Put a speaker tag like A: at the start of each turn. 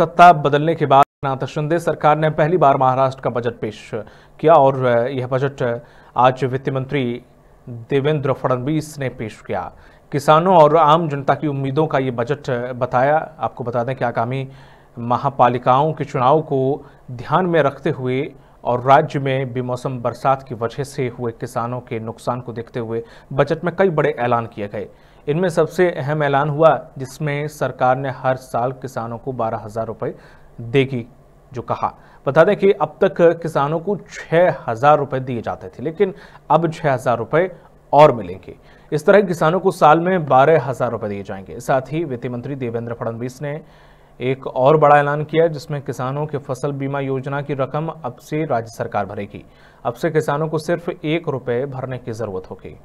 A: सत्ता बदलने के बाद नाथ शिंदे सरकार ने पहली बार महाराष्ट्र का बजट पेश किया और यह बजट आज वित्त मंत्री देवेंद्र फडणवीस ने पेश किया किसानों और आम जनता की उम्मीदों का ये बजट बताया आपको बता दें कि आगामी महापालिकाओं के चुनाव को ध्यान में रखते हुए और राज्य में बेमौसम बरसात की वजह से हुए किसानों के नुकसान को देखते हुए बजट में कई बड़े ऐलान किए गए इनमें सबसे अहम ऐलान हुआ जिसमें सरकार ने हर साल किसानों को बारह हज़ार रुपये देगी जो कहा बता दें कि अब तक किसानों को छः हज़ार रुपये दिए जाते थे लेकिन अब छः हज़ार रुपये और मिलेंगे इस तरह किसानों को साल में बारह हज़ार रुपये दिए जाएंगे साथ ही वित्त मंत्री देवेंद्र फडणवीस ने एक और बड़ा ऐलान किया जिसमें किसानों के फसल बीमा योजना की रकम अब से राज्य सरकार भरेगी अब से किसानों को सिर्फ एक रुपये भरने की ज़रूरत होगी